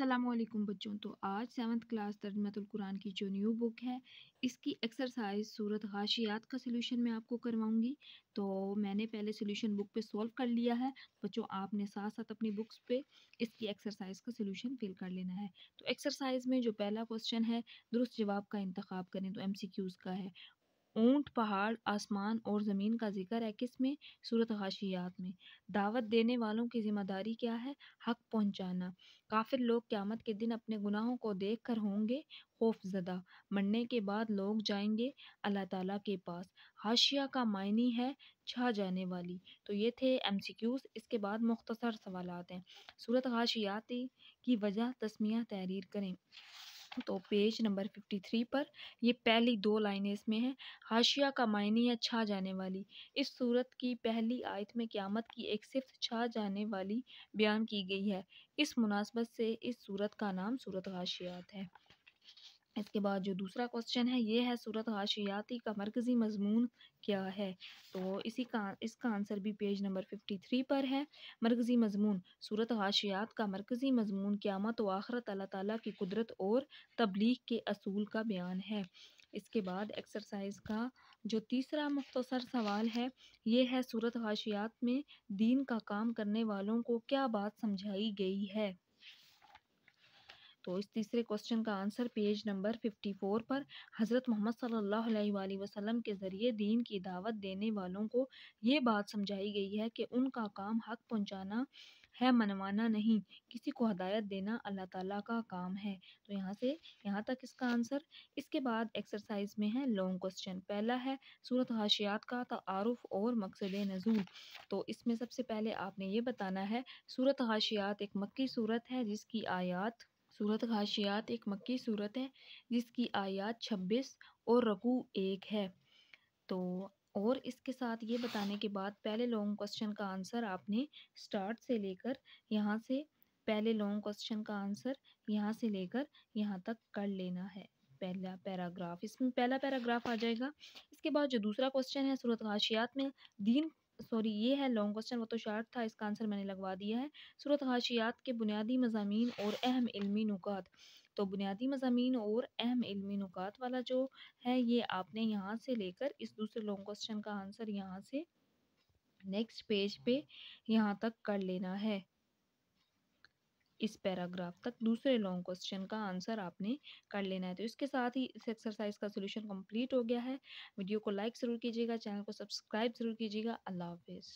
असलम बच्चों तो आज सेवन्थ क्लास तर्जमतुल कुरान की जो न्यू बुक है इसकी एक्सरसाइज सूरत गाशियात का सलूशन मैं आपको करवाऊंगी तो मैंने पहले सलूशन बुक पे सॉल्व कर लिया है बच्चों आपने साथ साथ अपनी बुक्स पे इसकी एक्सरसाइज का सलूशन फिल कर लेना है तो एक्सरसाइज में जो पहला क्वेश्चन है दुरुस्त जवाब का इंतखब करें तो एम का है ऊंट पहाड़ आसमान और ज़मीन का जिक्र है किस में सूरत गाशियात में दावत देने वालों की ज़िम्मेदारी क्या है हक पहुंचाना काफिर लोग क़्यामत के दिन अपने गुनाहों को देख कर होंगे खौफजदा मरने के बाद लोग जाएंगे अल्लाह ताला के पास हाशिया का मायनी है छा जाने वाली तो ये थे एम सी क्यूज़ इसके बाद मुख्तसर सवाल हैं सूरत गाशियाती की वजह तस्मिया तहरीर करें तो पेज नंबर फिफ्टी थ्री पर ये पहली दो लाइनें इसमें हैं हाशिया का मायने है छा जाने वाली इस सूरत की पहली आयत में क़्यामत की एक सिफ्त छा जाने वाली बयान की गई है इस मुनासबत से इस सूरत का नाम सूरत हाशियात है इसके बाद जो दूसरा क्वेश्चन है ये है सूरत हाशियाती का मरकज़ी मजमून क्या है तो इसी का इसका आंसर भी पेज नंबर फिफ्टी थ्री पर है मरकज़ी मजमून सूरत हाशियात का मरकज़ी मजमून क्यामत व आखरत अल्लाह ताला की कुदरत और तबलीग के असूल का बयान है इसके बाद एक्सरसाइज का जो तीसरा मुख्तसर सवाल है ये है सूरत हाशियात में दीन का काम करने वालों को क्या बात समझाई गई है तो इस तीसरे क्वेश्चन का आंसर पेज नंबर 54 पर हज़रत मोहम्मद सल्लल्लाहु अलैहि वसल्लम के ज़रिए दीन की दावत देने वालों को ये बात समझाई गई है कि उनका काम हक पहुँचाना है मनवाना नहीं किसी को हदायत देना अल्लाह ताला का काम है तो यहाँ से यहाँ तक इसका आंसर इसके बाद एक्सरसाइज में है लॉन्ग क्वेश्चन पहला है सूरत हाशियात का तारफ़ और मकसद नजूल तो इसमें सबसे पहले आपने ये बताना है सूरत हाशियात एक मक्की सूरत है जिसकी आयात सूरत खाशियात एक मक्की सूरत है जिसकी आयात छब्बीस और रकू एक है तो और इसके साथ ये बताने के बाद पहले लॉन्ग क्वेश्चन का आंसर आपने स्टार्ट से लेकर यहाँ से पहले लॉन्ग क्वेश्चन का आंसर यहाँ से लेकर यहाँ तक कर लेना है पहला पैराग्राफ इसमें पहला पैराग्राफ आ जाएगा इसके बाद जो दूसरा क्वेश्चन है सूरत खाशियात में दीन सॉरी ये है लॉन्ग क्वेश्चन वो तो शार्ट था इसका आंसर मैंने लगवा दिया है सूरत हाशियात के बुनियादी मजामी और अहम इलमी नुकात तो बुनियादी मजामी और अहम इलमी नुकात वाला जो है ये आपने यहाँ से लेकर इस दूसरे लॉन्ग क्वेश्चन का आंसर यहाँ से नेक्स्ट पेज पे यहाँ तक कर लेना है इस पैराग्राफ तक दूसरे लॉन्ग क्वेश्चन का आंसर आपने कर लेना है तो इसके साथ ही इस एक्सरसाइज का सोल्यूशन कम्प्लीट हो गया है वीडियो को लाइक ज़रूर कीजिएगा चैनल को सब्सक्राइब ज़रूर कीजिएगा अल्लाह हाफिज़